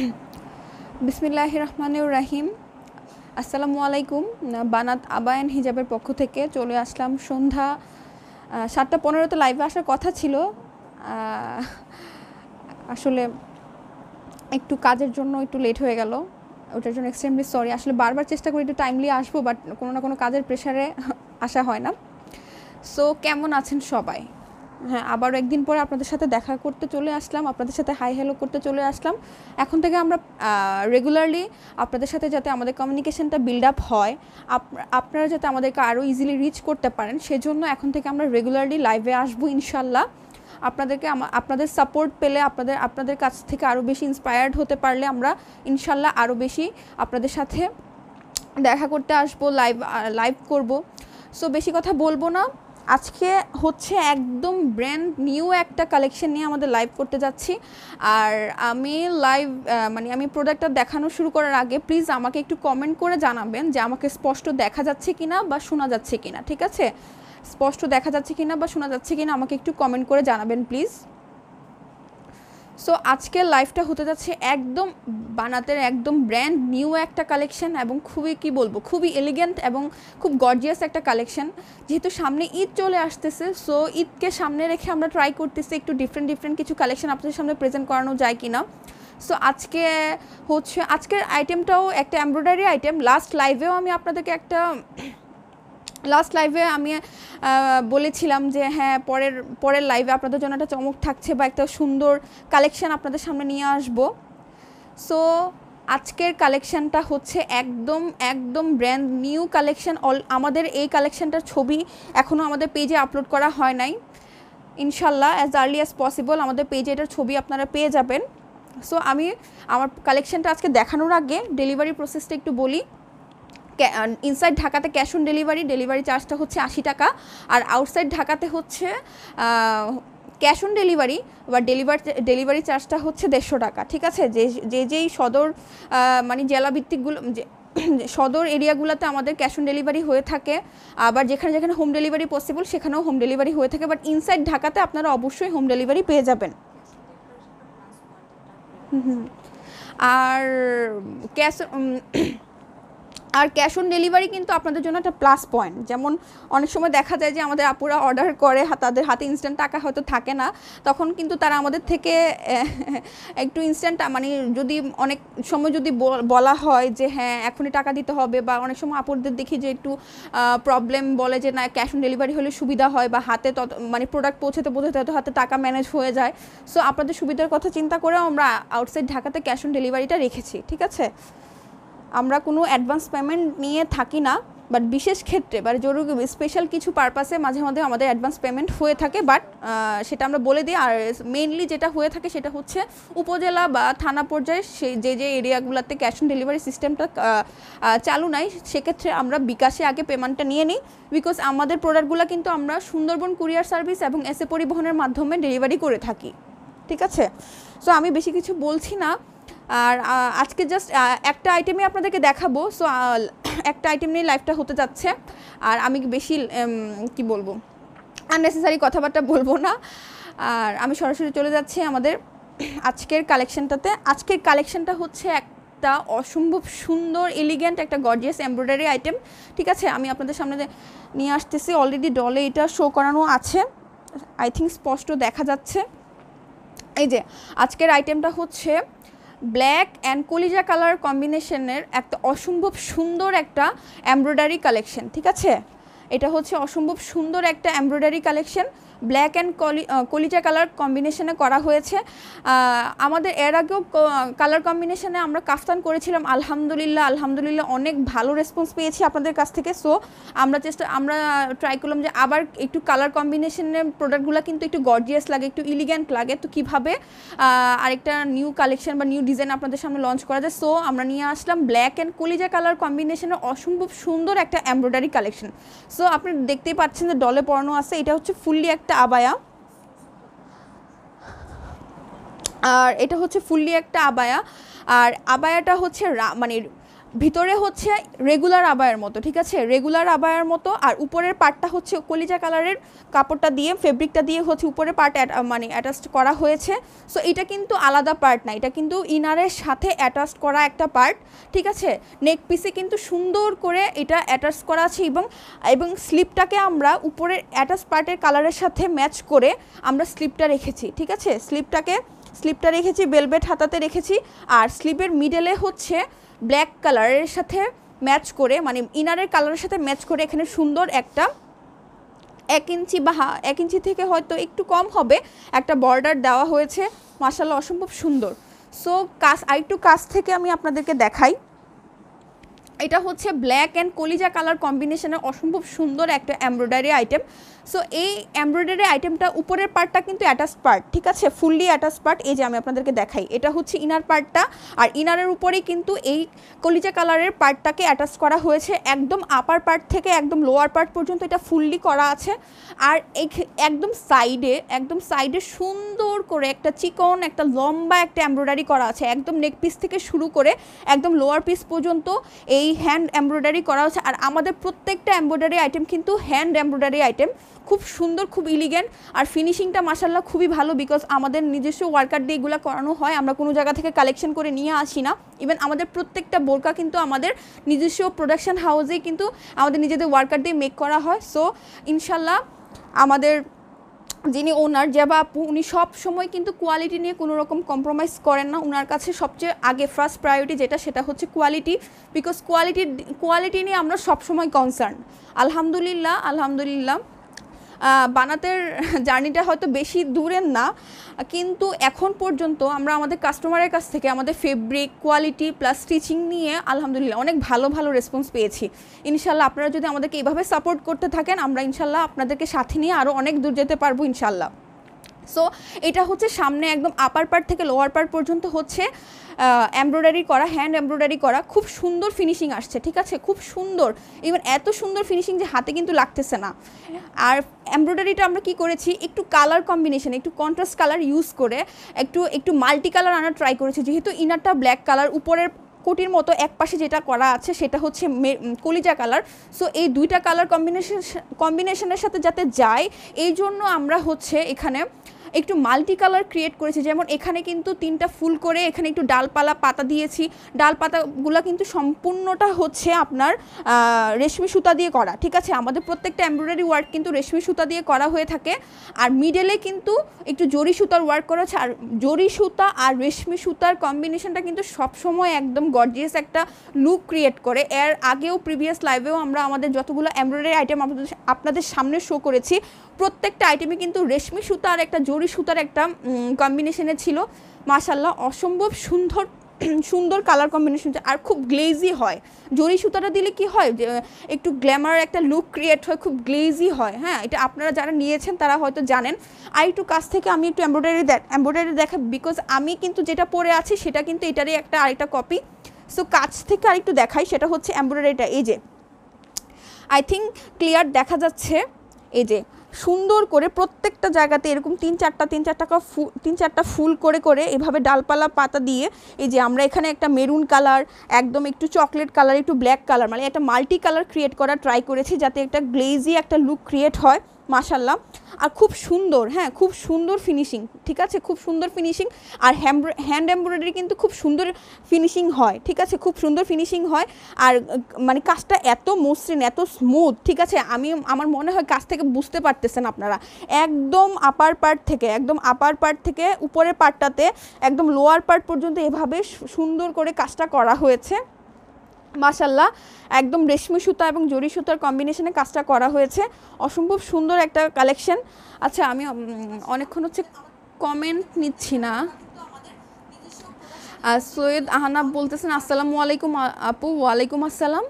বিসমিল্লাহ রহমানুর রাহিম আসসালামু আলাইকুম বানাত আবায়ন হিজাবের পক্ষ থেকে চলে আসলাম সন্ধ্যা সাতটা পনেরোতে লাইভে আসার কথা ছিল আসলে একটু কাজের জন্য একটু লেট হয়ে গেল ওটার জন্য এক্সট্রিমলি সরি আসলে বারবার চেষ্টা করি একটু টাইমলি আসবো বাট কোনো না কোনো কাজের প্রেশারে আসা হয় না সো কেমন আছেন সবাই হ্যাঁ আবারও একদিন পরে আপনাদের সাথে দেখা করতে চলে আসলাম আপনাদের সাথে হাই হ্যালো করতে চলে আসলাম এখন থেকে আমরা রেগুলারলি আপনাদের সাথে যাতে আমাদের কমিউনিকেশানটা বিল্ড আপ হয় আপনারা যাতে আমাদেরকে আরও ইজিলি রিচ করতে পারেন সেজন্য এখন থেকে আমরা রেগুলারলি লাইভে আসবো ইনশাল্লাহ আপনাদেরকে আপনাদের সাপোর্ট পেলে আপনাদের আপনাদের কাছ থেকে আরও বেশি ইন্সপায়ার্ড হতে পারলে আমরা ইনশাল্লাহ আরও বেশি আপনাদের সাথে দেখা করতে আসবো লাইভ লাইভ করব সো বেশি কথা বলবো না আজকে হচ্ছে একদম ব্র্যান্ড নিউ একটা কালেকশন নিয়ে আমাদের লাইভ করতে যাচ্ছি আর আমি লাইভ মানে আমি প্রোডাক্টটা দেখানো শুরু করার আগে প্লিজ আমাকে একটু কমেন্ট করে জানাবেন যে আমাকে স্পষ্ট দেখা যাচ্ছে কি না বা শোনা যাচ্ছে কি না ঠিক আছে স্পষ্ট দেখা যাচ্ছে কি না বা শোনা যাচ্ছে কি না আমাকে একটু কমেন্ট করে জানাবেন প্লিজ সো আজকের লাইফটা হতে যাচ্ছে একদম বানাতে একদম ব্র্যান্ড নিউ একটা কালেকশন এবং খুবই কি বলবো খুবই এলিগেন্ট এবং খুব গর্জিয়াস একটা কালেকশন যেহেতু সামনে ঈদ চলে আসতেছে সো ঈদকে সামনে রেখে আমরা ট্রাই করতেছি একটু ডিফারেন্ট ডিফারেন্ট কিছু কালেকশন আপনাদের সামনে প্রেজেন্ট করানো যায় কি না সো আজকে হচ্ছে আজকের আইটেমটাও একটা এমব্রয়ডারি আইটেম লাস্ট লাইভেও আমি আপনাদেরকে একটা লাস্ট লাইভে আমি বলেছিলাম যে হ্যাঁ পরের পরের লাইভে আপনাদের জন্য একটা চমক থাকছে বা একটা সুন্দর কালেকশান আপনাদের সামনে নিয়ে আসব সো আজকের কালেকশানটা হচ্ছে একদম একদম ব্র্যান্ড নিউ কালেকশান অল আমাদের এই কালেকশানটার ছবি এখনও আমাদের পেজে আপলোড করা হয় নাই ইনশাল্লাহ অ্যাজ আর্লি অ্যাজ পসিবল আমাদের পেজে এটার ছবি আপনারা পেয়ে যাবেন সো আমি আমার কালেকশানটা আজকে দেখানোর আগে ডেলিভারি প্রসেসটা একটু বলি ইনসাইড ঢাকাতে ক্যাশ অন ডেলিভারি ডেলিভারি চার্জটা হচ্ছে আশি টাকা আর আউটসাইড ঢাকাতে হচ্ছে ক্যাশ অন ডেলিভারি বা ডেলিভারি ডেলিভারি চার্জটা হচ্ছে দেড়শো টাকা ঠিক আছে যে যে যেই সদর মানে জেলাভিত্তিকগুলো যে সদর এরিয়াগুলোতে আমাদের ক্যাশ অন ডেলিভারি হয়ে থাকে আবার যেখানে যেখানে হোম ডেলিভারি পসিবল সেখানেও হোম ডেলিভারি হয়ে থাকে বাট ইনসাইড ঢাকাতে আপনারা অবশ্যই হোম ডেলিভারি পেয়ে যাবেন আর ক্যাশ আর ক্যাশ অন ডেলিভারি কিন্তু আপনাদের জন্য একটা প্লাস পয়েন্ট যেমন অনেক সময় দেখা যায় যে আমাদের আপুরা অর্ডার করে তাদের হাতে ইনস্ট্যান্ট টাকা হয়তো থাকে না তখন কিন্তু তারা আমাদের থেকে একটু ইনস্ট্যান্ট মানে যদি অনেক সময় যদি বলা হয় যে হ্যাঁ এখনই টাকা দিতে হবে বা অনেক সময় আপুরদের দেখি যে একটু প্রবলেম বলে যে না ক্যাশ অন ডেলিভারি হলে সুবিধা হয় বা হাতে তত মানে প্রোডাক্ট পৌঁছাতে পৌঁছাতে হয়তো হাতে টাকা ম্যানেজ হয়ে যায় সো আপনাদের সুবিধার কথা চিন্তা করেও আমরা আউটসাইড ঢাকাতে ক্যাশ অন ডেলিভারিটা রেখেছি ঠিক আছে আমরা কোনো অ্যাডভান্স পেমেন্ট নিয়ে থাকি না বাট বিশেষ ক্ষেত্রে বা জরুরি স্পেশাল কিছু পারপাসে মাঝে মাঝে আমাদের অ্যাডভান্স পেমেন্ট হয়ে থাকে বাট সেটা আমরা বলে দিই আর মেইনলি যেটা হয়ে থাকে সেটা হচ্ছে উপজেলা বা থানা পর্যায়ে সেই যে যে এরিয়াগুলোতে ক্যাশ অন ডেলিভারি সিস্টেমটা চালু নাই সেক্ষেত্রে আমরা বিকাশে আগে পেমেন্টটা নিয়ে নিই বিকজ আমাদের প্রোডাক্টগুলো কিন্তু আমরা সুন্দরবন কুরিয়ার সার্ভিস এবং এসে পরিবহনের মাধ্যমে ডেলিভারি করে থাকি ঠিক আছে সো আমি বেশি কিছু বলছি না আর আজকে জাস্ট একটা আইটেমই আপনাদেরকে দেখাবো সো একটা আইটেম নিয়ে লাইফটা হতে যাচ্ছে আর আমি বেশি কি বলবো আননেসেসারি কথাবার্তা বলবো না আর আমি সরাসরি চলে যাচ্ছি আমাদের আজকের কালেকশনটাতে আজকের কালেকশনটা হচ্ছে একটা অসম্ভব সুন্দর এলিগেন্ট একটা গর্জিয়াস এমব্রয়ডারি আইটেম ঠিক আছে আমি আপনাদের সামনে নিয়ে আসতেছি অলরেডি ডলে এটা শো করানো আছে আই থিঙ্ক স্পষ্ট দেখা যাচ্ছে এই যে আজকের আইটেমটা হচ্ছে ব্ল্যাক অ্যান্ড কলিজা কালার কম্বিনেশনের একটা অসম্ভব সুন্দর একটা এমব্রয়ডারি কালেকশন ঠিক আছে এটা হচ্ছে অসম্ভব সুন্দর একটা এমব্রয়ডারি কালেকশন ব্ল্যাক অ্যান্ড কলিজা কালার কম্বিনেশনে করা হয়েছে আমাদের এর আগেও কালার কম্বিনেশনে আমরা কাফতান করেছিলাম আলহামদুলিল্লাহ আলহামদুলিল্লাহ অনেক ভালো রেসপন্স পেয়েছি আপনাদের কাছ থেকে সো আমরা চেষ্টা আমরা ট্রাই করলাম যে আবার একটু কালার কম্বিনেশনের প্রোডাক্টগুলো কিন্তু একটু গর্জিয়াস লাগে একটু ইলিগ্যান্ট লাগে তো কীভাবে আরেকটা নিউ কালেকশন বা নিউ ডিজাইন আপনাদের সামনে লঞ্চ করা যায় সো আমরা নিয়ে আসলাম ব্ল্যাক অ্যান্ড কলিজা কালার কম্বিনেশনের অসম্ভব সুন্দর একটা এমব্রয়ডারি কালেকশন সো আপনি দেখতেই পাচ্ছেন যে ডলে পড়ানো আছে এটা হচ্ছে ফুললি একটা একটা আবায়া আর এটা হচ্ছে ফুললি একটা আবায়া আর আবায়াটা হচ্ছে মানে ভিতরে হচ্ছে রেগুলার আবায়ের মতো ঠিক আছে রেগুলার আবায়ের মতো আর উপরের পার্টটা হচ্ছে কলিজা কালারের কাপড়টা দিয়ে ফেব্রিকটা দিয়ে হচ্ছে উপরের পার্ট মানে অ্যাটাচড করা হয়েছে সো এটা কিন্তু আলাদা পার্ট না এটা কিন্তু ইনারের সাথে অ্যাটাচড করা একটা পার্ট ঠিক আছে নেক পিসে কিন্তু সুন্দর করে এটা অ্যাটাচ করা আছে এবং এবং স্লিপটাকে আমরা উপরের অ্যাটাচ পার্টের কালারের সাথে ম্যাচ করে আমরা স্লিপটা রেখেছি ঠিক আছে স্লিপটাকে স্লিপটা রেখেছি বেলবেট হাতাতে রেখেছি আর স্লিপের মিডেলে হচ্ছে ব্ল্যাক কালারের সাথে ম্যাচ করে মানে ইনারের কালারের সাথে ম্যাচ করে এখানে সুন্দর একটা এক ইঞ্চি বা এক ইঞ্চি থেকে হয়তো একটু কম হবে একটা বর্ডার দেওয়া হয়েছে মাসাল অসম্ভব সুন্দর সো কাজ আরেকটু কাছ থেকে আমি আপনাদেরকে দেখাই এটা হচ্ছে ব্ল্যাক অ্যান্ড কলিজা কালার কম্বিনেশনের অসম্ভব সুন্দর একটা এমব্রয়ডারি আইটেম সো এই এমব্রয়ডারি আইটেমটা উপরের পার্টটা কিন্তু অ্যাটাচ পার্ট ঠিক আছে ফুললি অ্যাটাচ পার্ট এই যে আমি আপনাদেরকে দেখাই এটা হচ্ছে ইনার পার্টটা আর ইনারের উপরেই কিন্তু এই কলিজা কালারের পার্টটাকে অ্যাটাচ করা হয়েছে একদম আপার পার্ট থেকে একদম লোয়ার পার্ট পর্যন্ত এটা ফুললি করা আছে আর একদম সাইডে একদম সাইডে সুন্দর করে একটা চিকন একটা লম্বা একটা এমব্রয়ডারি করা আছে একদম নেক পিস থেকে শুরু করে একদম লোয়ার পিস পর্যন্ত এই হ্যান্ড এমব্রয়ডারি করা হচ্ছে আর আমাদের প্রত্যেকটা এমব্রয়ডারি আইটেম কিন্তু হ্যান্ড এমব্রয়ডারি আইটেম খুব সুন্দর খুব ইলিগেন্ট আর ফিনিশিংটা মাসাল্লাহ খুবই ভালো বিকজ আমাদের নিজস্ব ওয়ার্কার দিয়ে এগুলো করানো হয় আমরা কোনো জায়গা থেকে কালেকশন করে নিয়ে আসি না ইভেন আমাদের প্রত্যেকটা বোরকা কিন্তু আমাদের নিজস্ব প্রোডাকশন হাউসেই কিন্তু আমাদের নিজেদের ওয়ার্কার দিয়ে মেক করা হয় সো ইনশাল্লাহ আমাদের যিনি ওনার জেবা আপু উনি সব সময় কিন্তু কোয়ালিটি নিয়ে কোনো রকম কম্প্রোমাইজ করেন না ওনার কাছে সবচেয়ে আগে ফার্স্ট প্রায়োরিটি যেটা সেটা হচ্ছে কোয়ালিটি বিকজ কোয়ালিটি কোয়ালিটি নিয়ে আমরা সবসময় কনসার্ন আলহামদুলিল্লাহ আলহামদুলিল্লাহ বানাতের জার্নিটা হয়তো বেশি দূরের না কিন্তু এখন পর্যন্ত আমরা আমাদের কাস্টমারের কাছ থেকে আমাদের ফেব্রিক কোয়ালিটি প্লাস স্টিচিং নিয়ে আলহামদুলিল্লাহ অনেক ভালো ভালো রেসপন্স পেয়েছি ইনশাল্লাহ আপনারা যদি আমাদেরকে এভাবে সাপোর্ট করতে থাকেন আমরা ইনশাল্লাহ আপনাদেরকে সাথে নিয়ে আরও অনেক দূর যেতে পারবো ইনশাল্লাহ সো এটা হচ্ছে সামনে একদম আপার পার্ট থেকে লোয়ার পার্ট পর্যন্ত হচ্ছে এমব্রয়ডারি করা হ্যান্ড এমব্রয়ডারি করা খুব সুন্দর ফিনিশিং আসছে ঠিক আছে খুব সুন্দর ইভেন এত সুন্দর ফিনিশিং যে হাতে কিন্তু লাগতেছে না আর এমব্রয়ডারিটা আমরা কি করেছি একটু কালার কম্বিনেশন একটু কন্ট্রাস্ট কালার ইউজ করে একটু একটু মাল্টি কালার আনার ট্রাই করেছি যেহেতু ইনারটা ব্ল্যাক কালার উপরের কোটির মতো এক পাশে যেটা করা আছে সেটা হচ্ছে কলিজা কালার সো এই দুইটা কালার কম্বিনেশন কম্বিনেশনের সাথে যাতে যায় এই জন্য আমরা হচ্ছে এখানে একটু মাল্টি কালার ক্রিয়েট করেছি যেমন এখানে কিন্তু তিনটা ফুল করে এখানে একটু ডালপালা পাতা দিয়েছি ডাল পাতাগুলো কিন্তু সম্পূর্ণটা হচ্ছে আপনার রেশমি সুতা দিয়ে করা ঠিক আছে আমাদের প্রত্যেকটা এমব্রয়ডারি ওয়ার্ক কিন্তু রেশমি সুতা দিয়ে করা হয়ে থাকে আর মিডেলে কিন্তু একটু জরি সুতার ওয়ার্ক করা আছে আর জরি সুতা আর রেশমি সুতার কম্বিনেশনটা কিন্তু সবসময় একদম গর্জিয়াস একটা লুক ক্রিয়েট করে এর আগেও প্রিভিয়াস লাইভেও আমরা আমাদের যতগুলো এমব্রয়ডারি আইটেম আপনাদের সামনে শো করেছি প্রত্যেকটা আইটেমে কিন্তু রেশমি সুতা আর একটা জরি জরি সুতার একটা কম্বিনেশনে ছিল মাশাল্লাহ অসম্ভব সুন্দর সুন্দর কালার কম্বিনেশন আর খুব গ্লেজি হয় জরি সুতাটা দিলে কি হয় একটু গ্ল্যামার একটা লুক ক্রিয়েট হয় খুব গ্লেজি হয় হ্যাঁ এটা আপনারা যারা নিয়েছেন তারা হয়তো জানেন আর একটু কাছ থেকে আমি একটু এমব্রয়ডারি দেখ এমব্রয়ডারি দেখা বিকজ আমি কিন্তু যেটা পরে আছি সেটা কিন্তু এটারই একটা আরেকটা কপি সো কাছ থেকে আরেকটু দেখাই সেটা হচ্ছে এমব্রয়ডারিটা এই যে আই থিঙ্ক ক্লিয়ার দেখা যাচ্ছে এই যে সুন্দর করে প্রত্যেকটা জায়গাতে এরকম তিন চারটা তিন চারটা ফুল তিন চারটা ফুল করে করে এভাবে ডালপালা পাতা দিয়ে এই যে আমরা এখানে একটা মেরুন কালার একদম একটু চকলেট কালার একটু ব্ল্যাক কালার মানে একটা মাল্টি কালার ক্রিয়েট করা ট্রাই করেছি যাতে একটা গ্লেজি একটা লুক ক্রিয়েট হয় মাশাল্লাহ আর খুব সুন্দর হ্যাঁ খুব সুন্দর ফিনিশিং ঠিক আছে খুব সুন্দর ফিনিশিং আর হ্যান্ড এমব্রয়ডারি কিন্তু খুব সুন্দর ফিনিশিং হয় ঠিক আছে খুব সুন্দর ফিনিশিং হয় আর মানে কাজটা এত মসৃণ এত স্মুথ ঠিক আছে আমি আমার মনে হয় কাজ থেকে বুঝতে পারতেছেন আপনারা একদম আপার পার্ট থেকে একদম আপার পার্ট থেকে উপরের পার্টটাতে একদম লোয়ার পার্ট পর্যন্ত এভাবে সুন্দর করে কাজটা করা হয়েছে মাসাল্লাহ একদম রেশমি সুতা এবং জরি সুতার কম্বিনেশনে কাজটা করা হয়েছে অসম্ভব সুন্দর একটা কালেকশন আচ্ছা আমি অনেকক্ষণ হচ্ছে কমেন্ট নিচ্ছি না সৈয়দ আহানাব বলতেছেন আসসালামু আলাইকুম আপু ওয়ালাইকুম আসসালাম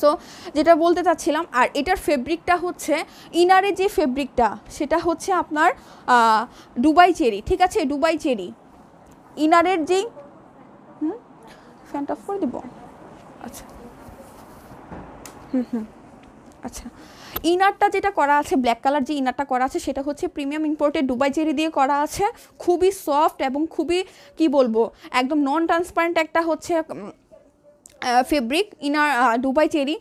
সো যেটা বলতে চাচ্ছিলাম আর এটার ফেব্রিকটা হচ্ছে ইনারে যে ফেব্রিকটা সেটা হচ্ছে আপনার ডুবাই চেরি ঠিক আছে ডুবাই চেরি ইনারের যেই হুম ফ্যানটা অফ করে দিব আচ্ছা হুম হুম আচ্ছা ইনারটা যেটা করা আছে ব্ল্যাক কালার যে ইনারটা করা আছে সেটা হচ্ছে প্রিমিয়াম ইম্পোর্টেড ডুবাই জেরি দিয়ে করা আছে খুবই সফট এবং খুবই কি বলবো একদম নন ট্রান্সপারেন্ট একটা হচ্ছে ফেব্রিক ইনার দুবাই চেরি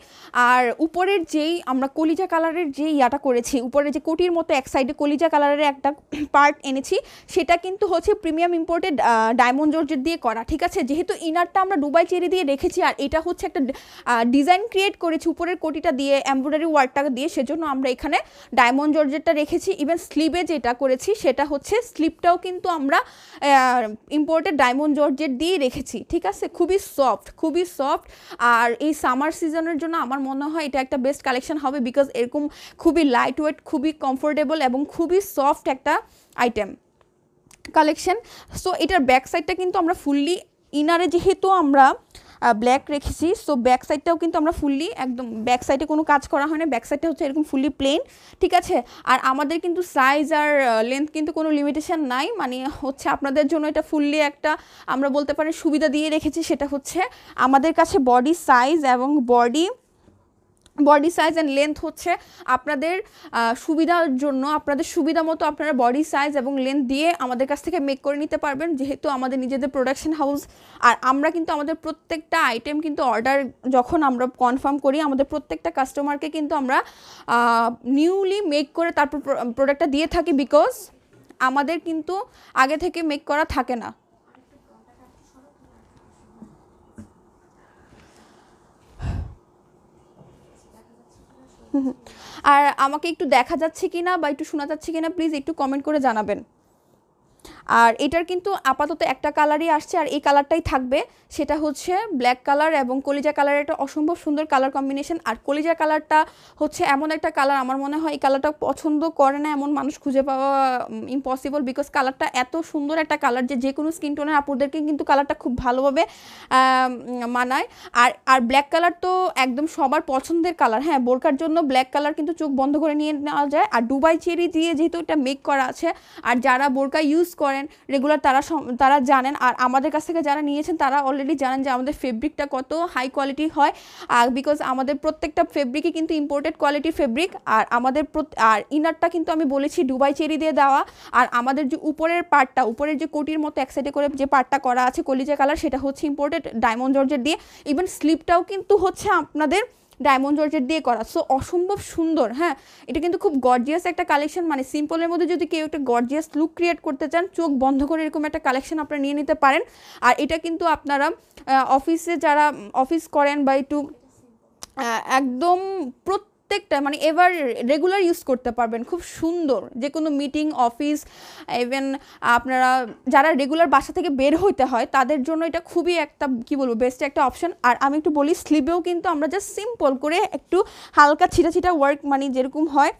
আর উপরের যেই আমরা কলিজা কালারের যে ইয়াটা করেছি উপরে যে কোটির মতো এক সাইডে কলিজা কালারের একটা পার্ট এনেছি সেটা কিন্তু হচ্ছে প্রিমিয়াম ইম্পোর্টেড ডায়মন্ড জর্জের দিয়ে করা ঠিক আছে যেহেতু ইনারটা আমরা দুবাই চেরি দিয়ে রেখেছি আর এটা হচ্ছে একটা ডিজাইন ক্রিয়েট করেছি উপরের কোটিটা দিয়ে এমব্রয়ডারি ওয়ার্কটা দিয়ে সেজন্য আমরা এখানে ডায়মন্ড জর্জেরটা রেখেছি ইভেন স্লিভে যেটা করেছি সেটা হচ্ছে স্লিপটাও কিন্তু আমরা ইম্পোর্টেড ডায়মন্ড জর্জের দিয়ে রেখেছি ঠিক আছে খুবই সফট খুবই সফট সফট আর এই সামার সিজনের জন্য আমার মনে হয় এটা একটা বেস্ট কালেকশন হবে বিকজ এরকম খুবই লাইট ওয়েট খুবই কমফোর্টেবল এবং খুবই সফট একটা আইটেম কালেকশন সো এটার ব্যাক সাইডটা কিন্তু আমরা ফুললি ইনারে যেহেতু আমরা ব্ল্যাক রেখেছি সো ব্যাক সাইডটাও কিন্তু আমরা ফুললি একদম ব্যাক সাইডে কোনো কাজ করা হয় না ব্যাক সাইডটা হচ্ছে এরকম ফুললি প্লেন ঠিক আছে আর আমাদের কিন্তু সাইজ আর লেন্থ কিন্তু কোনো লিমিটেশান নাই মানে হচ্ছে আপনাদের জন্য এটা ফুললি একটা আমরা বলতে পারি সুবিধা দিয়ে রেখেছি সেটা হচ্ছে আমাদের কাছে বডি সাইজ এবং body body size and length হচ্ছে আপনাদের সুবিধার জন্য আপনাদের সুবিধা মতো আপনারা বডি সাইজ এবং লেন্থ দিয়ে আমাদের কাছ থেকে মেক করে নিতে পারবেন যেহেতু আমাদের নিজেদের প্রোডাকশন হাউস আর আমরা কিন্তু আমাদের প্রত্যেকটা আইটেম কিন্তু অর্ডার যখন আমরা কনফার্ম করি আমাদের প্রত্যেকটা কাস্টমারকে কিন্তু আমরা নিউলি মেক করে তারপর প্রোডাক্টটা দিয়ে থাকি বিকজ আমাদের কিন্তু আগে থেকে মেক করা থাকে না আর আমাকে একটু দেখা যাচ্ছে কি না বা একটু শোনা যাচ্ছে কি না প্লিজ একটু কমেন্ট করে জানাবেন আর এটার কিন্তু আপাতত একটা কালারই আসছে আর এই কালারটাই থাকবে সেটা হচ্ছে ব্ল্যাক কালার এবং কলিজা কালার একটা অসম্ভব সুন্দর কালার কম্বিনেশন আর কলিজা কালারটা হচ্ছে এমন একটা কালার আমার মনে হয় এই কালারটা পছন্দ করে না এমন মানুষ খুঁজে পাওয়া ইম্পসিবল বিকজ কালারটা এত সুন্দর একটা কালার যে যে কোনো স্কিন টোনের আপুদেরকে কিন্তু কালারটা খুব ভালোভাবে মানায় আর আর ব্ল্যাক কালার তো একদম সবার পছন্দের কালার হ্যাঁ বোরকার জন্য ব্ল্যাক কালার কিন্তু চোখ বন্ধ করে নিয়ে নেওয়া যায় আর ডুবাই চেরি দিয়ে যেহেতু এটা মেক করা আছে আর যারা বোরকা ইউজ করে করেন রেগুলার তারা তারা জানেন আর আমাদের কাছ থেকে যারা নিয়েছেন তারা অলরেডি জানেন যে আমাদের ফেব্রিকটা কত হাই কোয়ালিটি হয় আর বিকজ আমাদের প্রত্যেকটা ফেব্রিকই কিন্তু ইম্পোর্টেড কোয়ালিটি ফেব্রিক আর আমাদের আর ইনারটা কিন্তু আমি বলেছি ডুবাই চেরি দিয়ে দেওয়া আর আমাদের যে উপরের পার্টটা উপরের যে কোটির মতো এক সাইডে করে যে পার্টটা করা আছে কলিজা কালার সেটা হচ্ছে ইম্পোর্টেড ডায়মন্ড জর্জের দিয়ে ইভেন স্লিপটাও কিন্তু হচ্ছে আপনাদের ডায়মন্ড জর্জেট দিয়ে করা সো অসম্ভব সুন্দর হ্যাঁ এটা কিন্তু খুব গর্জিয়াস একটা কালেকশন মানে সিম্পলের মধ্যে যদি কেউ একটা গর্জিয়াস লুক ক্রিয়েট করতে চান চোখ বন্ধ করে এরকম একটা কালেকশন আপনারা নিয়ে নিতে পারেন আর এটা কিন্তু আপনারা অফিসে যারা অফিস করেন বা একটু একদম প্রত্যেক প্রত্যেকটা মানে এভার রেগুলার ইউজ করতে পারবেন খুব সুন্দর যে কোনো মিটিং অফিস ইভেন আপনারা যারা রেগুলার বাসা থেকে বের হইতে হয় তাদের জন্য এটা খুবই একটা কি বলবো বেস্ট একটা অপশন আর আমি একটু বলি স্লিপেও কিন্তু আমরা জাস্ট সিম্পল করে একটু হালকা ছিটা ছিটা ওয়ার্ক মানে যেরকম হয়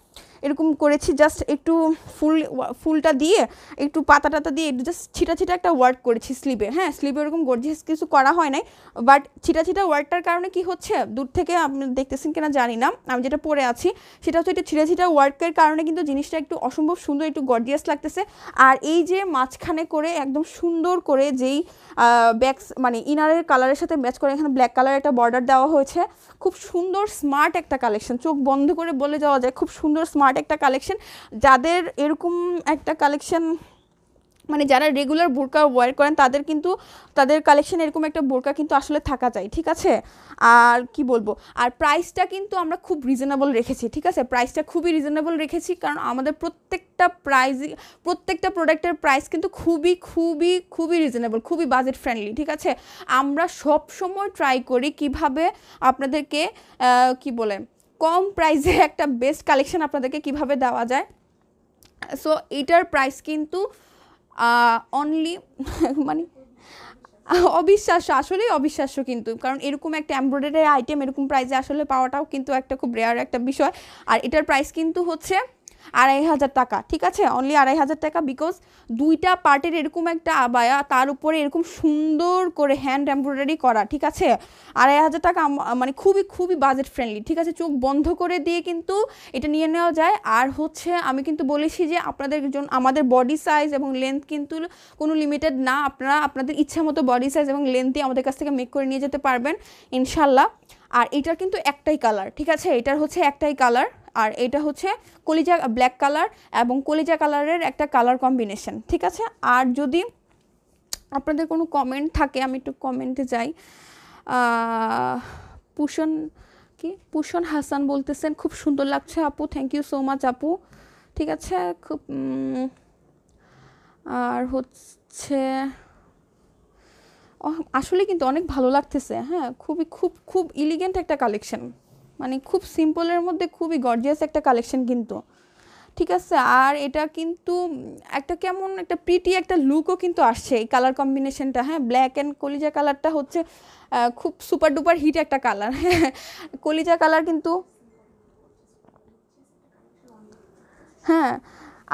এরকম করেছি জাস্ট একটু ফুল ফুলটা দিয়ে একটু পাতা টাতা দিয়ে একটু জাস্ট ছিটা ছিটা একটা ওয়ার্ক করেছি স্লিপে হ্যাঁ স্লিপে ওরকম গর্জিয়াস কিছু করা হয় নাই বাট ছিটা ছিটা ওয়ার্কটার কারণে কি হচ্ছে দূর থেকে আপনি দেখতেছেন কিনা জানি না আমি যেটা পরে আছি সেটা হচ্ছে একটু ছিটা ছিটা ওয়ার্কের কারণে কিন্তু জিনিসটা একটু অসম্ভব সুন্দর একটু গর্জিয়াস লাগতেছে আর এই যে মাঝখানে করে একদম সুন্দর করে যেই ব্যাকস মানে ইনারের কালারের সাথে ম্যাচ করে এখানে ব্ল্যাক কালার একটা বর্ডার দেওয়া হয়েছে খুব সুন্দর স্মার্ট একটা কালেকশন চোখ বন্ধ করে বলে যাওয়া যায় খুব সুন্দর স্মার্ট স্মার্ট একটা কালেকশন যাদের এরকম একটা কালেকশন মানে যারা রেগুলার বোরকা ওয়ার করেন তাদের কিন্তু তাদের কালেকশন এরকম একটা বোরকা কিন্তু আসলে থাকা যায় ঠিক আছে আর কি বলবো আর প্রাইসটা কিন্তু আমরা খুব রিজনেবল রেখেছি ঠিক আছে প্রাইসটা খুবই রিজনেবল রেখেছি কারণ আমাদের প্রত্যেকটা প্রাইস প্রত্যেকটা প্রোডাক্টের প্রাইস কিন্তু খুবই খুবই খুবই রিজনেবল খুবই বাজেট ফ্রেন্ডলি ঠিক আছে আমরা সব সময় ট্রাই করি কিভাবে আপনাদেরকে কি বলে কম প্রাইসে একটা বেস্ট কালেকশন আপনাদেরকে কিভাবে দেওয়া যায় সো এটার প্রাইস কিন্তু অনলি মানে অবিশ্বাস্য আসলেই অবিশ্বাস্য কিন্তু কারণ এরকম একটা এমব্রয়ডারি আইটেম এরকম প্রাইসে আসলে পাওয়াটাও কিন্তু একটা খুব রেয়ার একটা বিষয় আর এটার প্রাইস কিন্তু হচ্ছে আড়াই হাজার টাকা ঠিক আছে অনলি আড়াই হাজার টাকা বিকজ দুইটা পার্টের এরকম একটা আবায়া তার উপরে এরকম সুন্দর করে হ্যান্ড এমব্রয়ডারি করা ঠিক আছে আড়াই হাজার টাকা মানে খুবই খুবই বাজেট ফ্রেন্ডলি ঠিক আছে চোখ বন্ধ করে দিয়ে কিন্তু এটা নিয়ে নেওয়া যায় আর হচ্ছে আমি কিন্তু বলেছি যে আপনাদের জন্য আমাদের বডি সাইজ এবং লেন্থ কিন্তু কোনো লিমিটেড না আপনারা আপনাদের ইচ্ছা মতো বডি সাইজ এবং লেন্থ আমাদের কাছ থেকে মেক করে নিয়ে যেতে পারবেন ইনশাল্লাহ আর এটার কিন্তু একটাই কালার ঠিক আছে এটার হচ্ছে একটাই কালার আর এটা হচ্ছে কলিজা ব্ল্যাক কালার এবং কলিজা কালারের একটা কালার কম্বিনেশন ঠিক আছে আর যদি আপনাদের কোনো কমেন্ট থাকে আমি একটু কমেন্টে যাই পুষণ কি পুষণ হাসান বলতেছেন খুব সুন্দর লাগছে আপু থ্যাংক ইউ সো মাচ আপু ঠিক আছে খুব আর হচ্ছে আসলে কিন্তু অনেক ভালো লাগতেছে হ্যাঁ খুবই খুব খুব ইলিগেন্ট একটা কালেকশন মানে খুব সিম্পলের মধ্যে খুবই গর্জিয়াস একটা কালেকশন কিন্তু ঠিক আছে আর এটা কিন্তু একটা কেমন একটা প্রিটি একটা লুকও কিন্তু আসছে এই কালার কম্বিনেশনটা হ্যাঁ ব্ল্যাক অ্যান্ড কলিজা কালারটা হচ্ছে খুব সুপার ডুপার হিট একটা কালার হ্যাঁ কলিজা কালার কিন্তু হ্যাঁ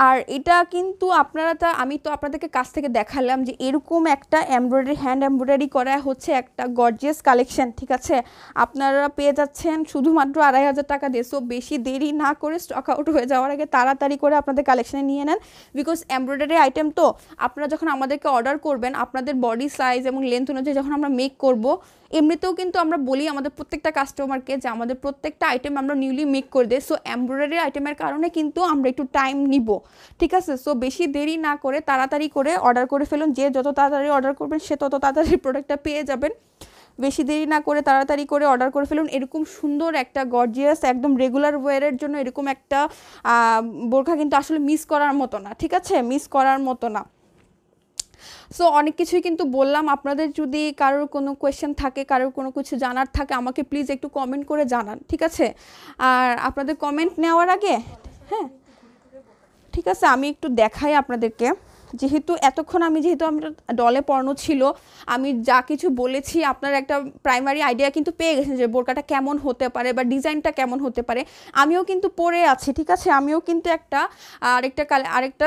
আর এটা কিন্তু আপনারা তা আমি তো আপনাদেরকে কাছ থেকে দেখালাম যে এরকম একটা এমব্রয়ডারি হ্যান্ড এমব্রয়ডারি করা হচ্ছে একটা গর্জিয়াস কালেকশন ঠিক আছে আপনারা পেয়ে যাচ্ছেন শুধুমাত্র আড়াই হাজার টাকা দেশ ও বেশি দেরি না করে স্টক আউট হয়ে যাওয়ার আগে তাড়াতাড়ি করে আপনাদের কালেকশানে নিয়ে নেন বিকজ এমব্রয়ডারি আইটেম তো আপনারা যখন আমাদেরকে অর্ডার করবেন আপনাদের বডি সাইজ এবং লেন্থ অনুযায়ী যখন আমরা মেক করবো এমনিতেও কিন্তু আমরা বলি আমাদের প্রত্যেকটা কাস্টমারকে যে আমাদের প্রত্যেকটা আইটেম আমরা নিউলি মেক করে দিই সো এমব্রয়ডারি আইটেমের কারণে কিন্তু আমরা একটু টাইম নিব ঠিক আছে সো বেশি দেরি না করে তাড়াতাড়ি করে অর্ডার করে ফেলুন যে যত তাড়াতাড়ি অর্ডার করবেন সে তত তাড়াতাড়ি প্রোডাক্টটা পেয়ে যাবেন বেশি দেরি না করে তাড়াতাড়ি করে অর্ডার করে ফেলুন এরকম সুন্দর একটা গর্জিয়াস একদম রেগুলার ওয়ারের জন্য এরকম একটা বোরখা কিন্তু আসলে মিস করার মতো না ঠিক আছে মিস করার মতো না সো অনেক কিছুই কিন্তু বললাম আপনাদের যদি কারোর কোনো কোয়েশ্চেন থাকে কারোর কোনো কিছু জানার থাকে আমাকে প্লিজ একটু কমেন্ট করে জানান ঠিক আছে আর আপনাদের কমেন্ট নেওয়ার আগে হ্যাঁ ঠিক আছে আমি একটু দেখাই আপনাদেরকে যেহেতু এতক্ষণ আমি যেহেতু আমার ডলে পর্ণ ছিল আমি যা কিছু বলেছি আপনার একটা প্রাইমারি আইডিয়া কিন্তু পেয়ে গেছেন যে বোরকাটা কেমন হতে পারে বা ডিজাইনটা কেমন হতে পারে আমিও কিন্তু পরে আছি ঠিক আছে আমিও কিন্তু একটা আরেকটা কালে আরেকটা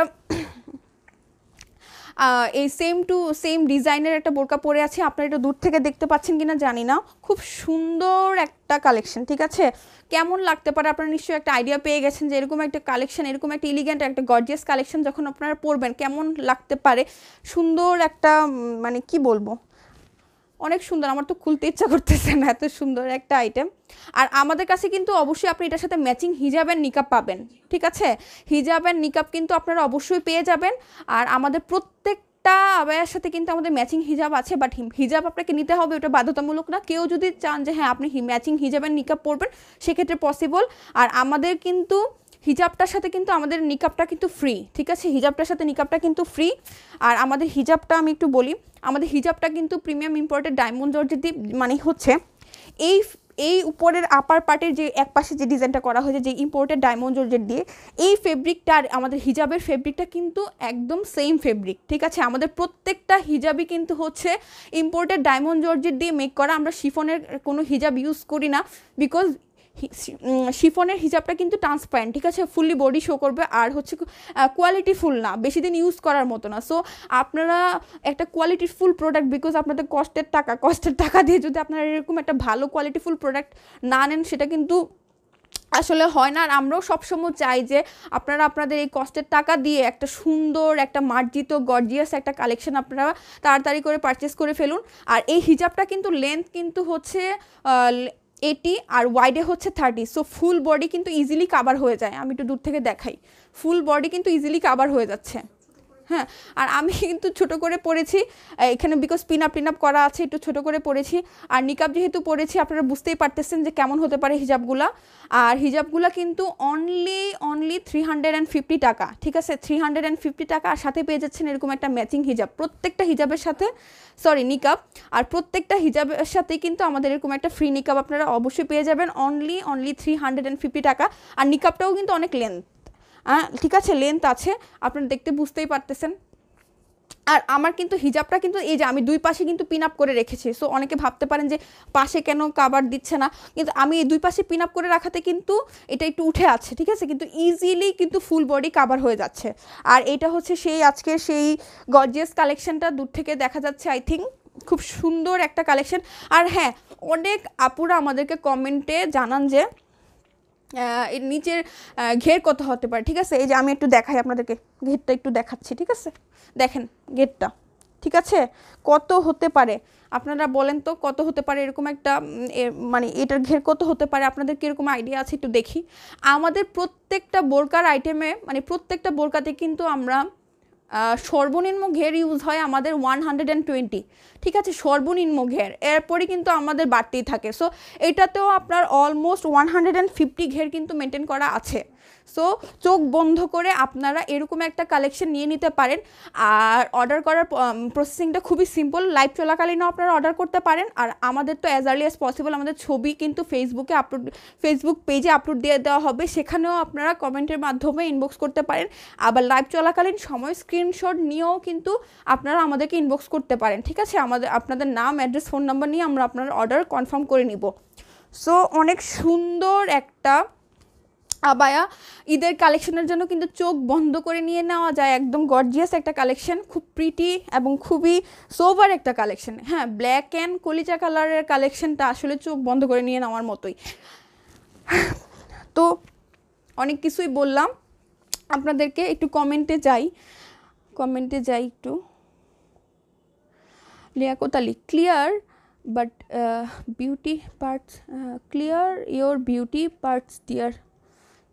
এই সেম টু সেম ডিজাইনের একটা বোরকা পরে আছে আপনারা একটু দূর থেকে দেখতে পাচ্ছেন কিনা জানি না খুব সুন্দর একটা কালেকশন ঠিক আছে কেমন লাগতে পারে আপনারা নিশ্চয়ই একটা আইডিয়া পেয়ে গেছেন যে এরকম একটা কালেকশন এরকম একটা ইলিগেন্ট একটা গর্জিয়াস কালেকশন যখন আপনারা পরবেন কেমন লাগতে পারে সুন্দর একটা মানে কি বলবো অনেক সুন্দর আমার তো খুলতে ইচ্ছা করতেছে না এত সুন্দর একটা আইটেম আর আমাদের কাছে কিন্তু অবশ্যই আপনি এটার সাথে ম্যাচিং হিজাবের নিকাপ পাবেন ঠিক আছে হিজাবের নিকাপ কিন্তু আপনারা অবশ্যই পেয়ে যাবেন আর আমাদের প্রত্যেক একটা আবায়ের সাথে কিন্তু আমাদের ম্যাচিং হিজাব আছে বাট হিজাব আপনাকে নিতে হবে ওটা বাধ্যতামূলক না কেউ যদি চান যে হ্যাঁ আপনি ম্যাচিং হিজাবের নিকাপ পরবেন সেক্ষেত্রে পসিবল আর আমাদের কিন্তু হিজাবটার সাথে কিন্তু আমাদের নিকাবটা কিন্তু ফ্রি ঠিক আছে হিজাবটার সাথে নিকাবটা কিন্তু ফ্রি আর আমাদের হিজাবটা আমি একটু বলি আমাদের হিজাবটা কিন্তু প্রিমিয়াম ইম্পোর্টেড ডায়মন্ড জর্জের দিয়ে মানে হচ্ছে এই এই উপরের আপার পার্টের যে এক পাশে যে ডিজাইনটা করা হয়েছে যে ইম্পোর্টেড ডায়মন্ড জর্জের দিয়ে এই ফেব্রিকটা আর আমাদের হিজাবের ফেব্রিকটা কিন্তু একদম সেম ফেব্রিক ঠিক আছে আমাদের প্রত্যেকটা হিজাবই কিন্তু হচ্ছে ইম্পোর্টেড ডায়মন্ড জর্জের দিয়ে মেক করা আমরা শিফনের কোনো হিজাব ইউজ করি না বিকজ শিফনের হিজাবটা কিন্তু ট্রান্সপারেন্ট ঠিক আছে ফুললি বডি শো করবে আর হচ্ছে কোয়ালিটি ফুল না বেশি দিন ইউজ করার মতো না সো আপনারা একটা কোয়ালিটি ফুল প্রোডাক্ট বিকজ আপনাদের কষ্টের টাকা কষ্টের টাকা দিয়ে যদি আপনারা এরকম একটা ভালো কোয়ালিটি ফুল প্রোডাক্ট না নেন সেটা কিন্তু আসলে হয় না আর আমরাও সবসময় চাই যে আপনারা আপনাদের এই কষ্টের টাকা দিয়ে একটা সুন্দর একটা মার্জিত গর্জিয়াস একটা কালেকশন আপনারা তাড়াতাড়ি করে পারচেস করে ফেলুন আর এই হিজাবটা কিন্তু লেন্থ কিন্তু হচ্ছে এটি আর ওয়াইডে হচ্ছে থার্টি সো ফুল বডি কিন্তু ইজিলি কাভার হয়ে যায় আমি একটু দূর থেকে দেখাই ফুল বডি কিন্তু ইজিলি কাভার হয়ে যাচ্ছে হ্যাঁ আর আমি কিন্তু ছোট করে পড়েছি এখানে because pin up tin up করা আছে একটু ছোট করে পড়েছি আর নিকাব যেহেতু পড়েছি আপনারা বুঝতেই পারতেছেন যে কেমন হতে পারে হিজাবগুলা আর হিজাবগুলা কিন্তু only only three hundred and fifty টাকা ঠিক আছে থ্রি হান্ড্রেড অ্যান্ড ফিফটি টাকা আর সাথে পেয়ে যাচ্ছেন এরকম একটা ম্যাচিং হিজাব প্রত্যেকটা হিজাবের সাথে সরি নিকাব আর প্রত্যেকটা হিজাবের সাথে কিন্তু আমাদের এরকম একটা ফ্রি নিকাব আপনারা অবশ্যই পেয়ে যাবেন only only three hundred and fifty টাকা আর নিকাবটাও কিন্তু অনেক লেন্থ ঠিক আছে লেন্থ আছে আপনার দেখতে বুঝতেই পারতেছেন আর আমার কিন্তু হিজাবটা কিন্তু এই যে আমি দুই পাশে কিন্তু পিন আপ করে রেখেছি সো অনেকে ভাবতে পারেন যে পাশে কেন কাবার দিচ্ছে না কিন্তু আমি এই দুই পাশে পিন আপ করে রাখাতে কিন্তু এটা একটু উঠে আছে ঠিক আছে কিন্তু ইজিলি কিন্তু ফুল বডি কাবার হয়ে যাচ্ছে আর এটা হচ্ছে সেই আজকে সেই গর্জিয়াস কালেকশনটা দূর থেকে দেখা যাচ্ছে আই থিঙ্ক খুব সুন্দর একটা কালেকশন আর হ্যাঁ অনেক আপুরা আমাদেরকে কমেন্টে জানান যে এর নিচের ঘের কত হতে পারে ঠিক আছে এই যে আমি একটু দেখাই আপনাদেরকে ঘেরটা একটু দেখাচ্ছি ঠিক আছে দেখেন ঘেরটা ঠিক আছে কত হতে পারে আপনারা বলেন তো কত হতে পারে এরকম একটা মানে এটার ঘের কত হতে পারে আপনাদের কীরকম আইডিয়া আছে একটু দেখি আমাদের প্রত্যেকটা বোরকার আইটেমে মানে প্রত্যেকটা বোরকাতে কিন্তু আমরা সর্বনিম্ন ঘের ইউজ হয় আমাদের ওয়ান হান্ড্রেড অ্যান্ড টোয়েন্টি ঠিক আছে সর্বনিম্ন ঘের এরপরে কিন্তু আমাদের বাড়তেই থাকে সো এটাতেও আপনার almost one hundred and fifty ঘের কিন্তু মেনটেন করা আছে সো চোখ বন্ধ করে আপনারা এরকম একটা কালেকশন নিয়ে নিতে পারেন আর অর্ডার করার প্রসেসিংটা খুবই সিম্পল লাইভ চলাকালীনও আপনারা অর্ডার করতে পারেন আর আমাদের তো অ্যাজ আর্লি অ্যাজ পসিবল আমাদের ছবি কিন্তু ফেসবুকে আপলোড ফেসবুক পেজে আপলোড দিয়ে দেওয়া হবে সেখানেও আপনারা কমেন্টের মাধ্যমে ইনবক্স করতে পারেন আবার লাইভ চলাকালীন সময় স্ক্রিনশট নিয়েও কিন্তু আপনারা আমাদেরকে ইনবক্স করতে পারেন ঠিক আছে আমাদের আপনাদের নাম অ্যাড্রেস ফোন নাম্বার নিয়ে আমরা আপনার অর্ডার কনফার্ম করে নিব সো অনেক সুন্দর একটা আবায়া ঈদের কালেকশনের জন্য কিন্তু চোখ বন্ধ করে নিয়ে নেওয়া যায় একদম গর্জিয়াস একটা কালেকশন খুব প্রিটি এবং খুবই সোভার একটা কালেকশন হ্যাঁ ব্ল্যাক অ্যান্ড কলিচা কালারের কালেকশনটা আসলে চোখ বন্ধ করে নিয়ে নেওয়ার মতোই তো অনেক কিছুই বললাম আপনাদেরকে একটু কমেন্টে যাই কমেন্টে যাই একটু কোতালি clear but beauty parts clear your beauty parts dear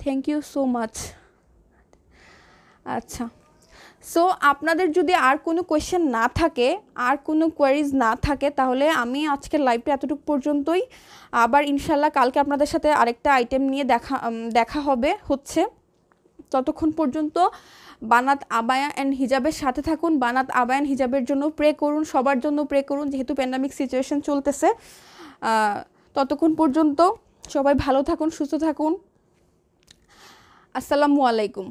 thank you so much আচ্ছা সো আপনাদের যদি আর কোনো কোয়েশ্চেন না থাকে আর কোনো কোয়ারিজ না থাকে তাহলে আমি আজকের লাইভটা এতটুকু পর্যন্তই আবার ইনশাল্লাহ কালকে আপনাদের সাথে আরেকটা আইটেম নিয়ে দেখা দেখা হবে হচ্ছে ততক্ষণ পর্যন্ত বানাত আবায়া অ্যান্ড হিজাবের সাথে থাকুন বানাত আবায়ান হিজাবের জন্য প্রে করুন সবার জন্য প্রে করুন যেহেতু প্যান্ডামিক সিচুয়েশন চলতেছে ততক্ষণ পর্যন্ত সবাই ভালো থাকুন সুস্থ থাকুন আসসালামু আলাইকুম